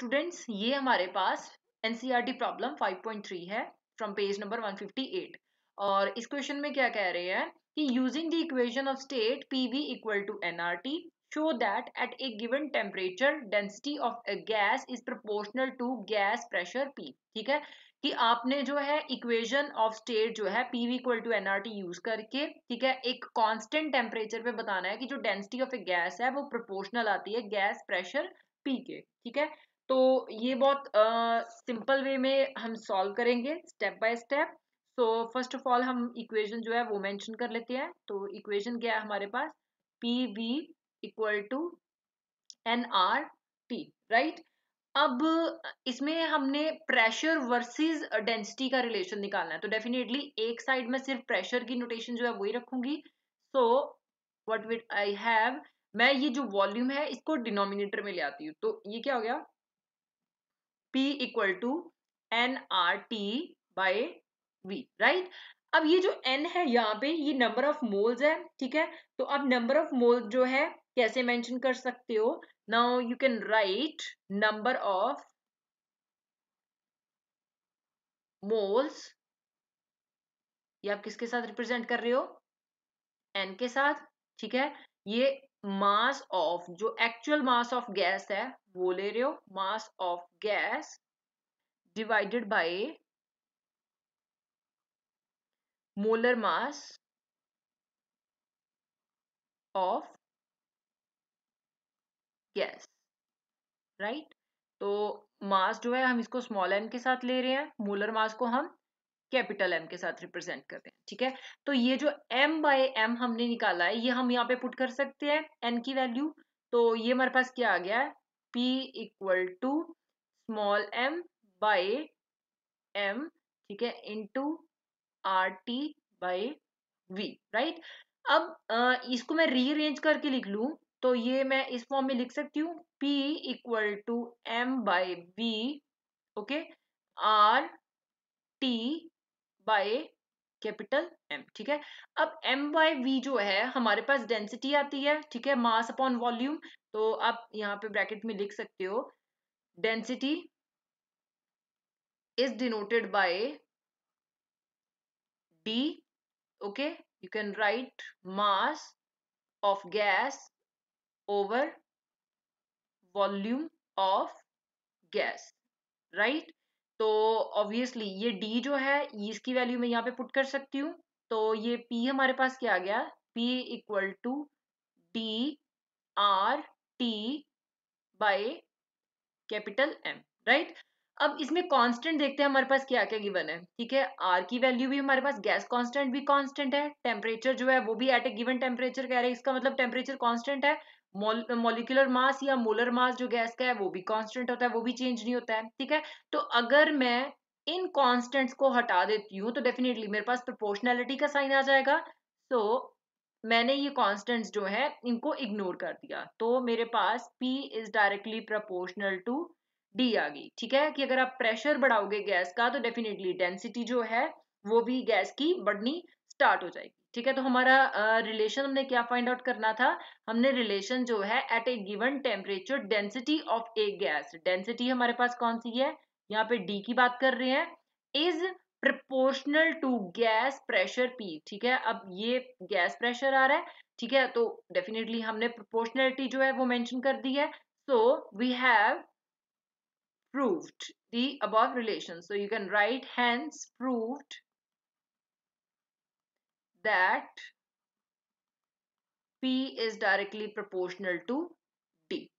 Students ये हमारे पास NCERT problem 5.3 है फ्रॉम पेज नंबर 158 और इस क्वेश्चन में क्या कह रहे हैं कि using the equation of state PV equal to NRT show that at a given temperature density of a gas is proportional to gas pressure P ठीक है कि आपने जो है इक्वेशन ऑफ स्टेट जो है P V equal to NRT use करके ठीक है एक कांस्टेंट टेम्परेचर पे बताना है कि जो डेंसिटी ऑफ ए गैस है वो प्रोपोर्शनल आती है गैस प्रेशर पी के ठीक है तो ये बहुत सिंपल वे में हम सॉल्व करेंगे step by step so first of all हम इक्वेशन जो है वो मेंशन कर लेते हैं तो इक्वेशन क्या है हमारे पास P V equal to N R T right अब इसमें हमने प्रेशर वर्सेस डेंसिटी का रिलेशन निकालना है तो डेफिनेटली एक साइड में सिर्फ प्रेशर की नोटेशन जो है वही रखूंगी so what width I have मैं ये जो वॉल्यूम है इसको डिनोमिनेटर में ले आती हूँ तो ये क्या हो गया P equal to N R T by V right अब ये जो n है यहाँ पे ये नंबर ऑफ मोल्स है ठीक है तो अब नंबर ऑफ मोल्स जो है कैसे मेंशन कर सकते हो now you can write number of moles ये आप किसके साथ रिप्रेजेंट कर रहे हो एन के साथ ठीक है ये मास ऑफ जो एक्चुअल मास ऑफ गैस है वो ले रहे हो mass of gas divided by molar mass of gas right तो मास जो है हम इसको स्मॉल एन के साथ ले रहे हैं मोलर मास को हम कैपिटल एम के साथ रिप्रेजेंट कर रहे हैं ठीक है तो ये जो एम बाय एम हमने निकाला है ये हम यहाँ पे पुट कर सकते हैं एन की वैल्यू तो ये हमारे पास क्या आ गया है P equal to small M by M ठीक है into R T by V right अब इसको मैं रीअरेंज करके लिख लू तो ये मैं इस फॉर्म में लिख सकती हूँ P equal to M by V okay R T by capital M ठीक है अब एम बाय वी जो है हमारे पास डेंसिटी आती है ठीक है मास अपॉन वॉल्यूम तो आप यहाँ पे ब्रैकेट में लिख सकते हो density is denoted by D okay you can write mass of gas over volume of gas right तो ऑब्वियसली ये डी जो है e इसकी वैल्यू मैं यहाँ पे पुट कर सकती हूँ तो ये पी हमारे पास क्या आ गया P equal to D R T by capital M right अब इसमें कांस्टेंट देखते हैं हमारे पास क्या क्या गिवन है ठीक है आर की वैल्यू भी हमारे पास गैस कांस्टेंट भी कांस्टेंट है टेम्परेचर जो है वो भी एट ए गिवन टेम्परेचर कह रहे हैं इसका मतलब टेम्परेचर कांस्टेंट है मोलिकुलर मास या मोलर मास जो गैस का है वो भी कांस्टेंट होता है वो भी चेंज नहीं होता है ठीक है तो अगर मैं इन कांस्टेंट्स को हटा देती हूँ तो डेफिनेटली मेरे पास प्रोपोर्शनैलिटी का साइन आ जाएगा तो मैंने ये कांस्टेंट्स जो है इनको इग्नोर कर दिया तो मेरे पास P is directly proportional to D आ गई ठीक है कि अगर आप प्रेशर बढ़ाओगे गैस का तो डेफिनेटली डेंसिटी जो है वो भी गैस की बढ़नी स्टार्ट हो जाएगी ठीक है तो हमारा रिलेशन uh, हमने क्या फाइंड आउट करना था हमने रिलेशन जो है at a given temperature density of a gas density हमारे पास कौन सी है यहाँ पे डी की बात कर रहे हैं is proportional to gas pressure P ठीक है अब ये गैस प्रेशर आ रहा है ठीक है तो डेफिनेटली हमने प्रपोर्शनैलिटी जो है वो मैंशन कर दी है so we have proved the about relation so you can write hands proved that P is directly proportional to D.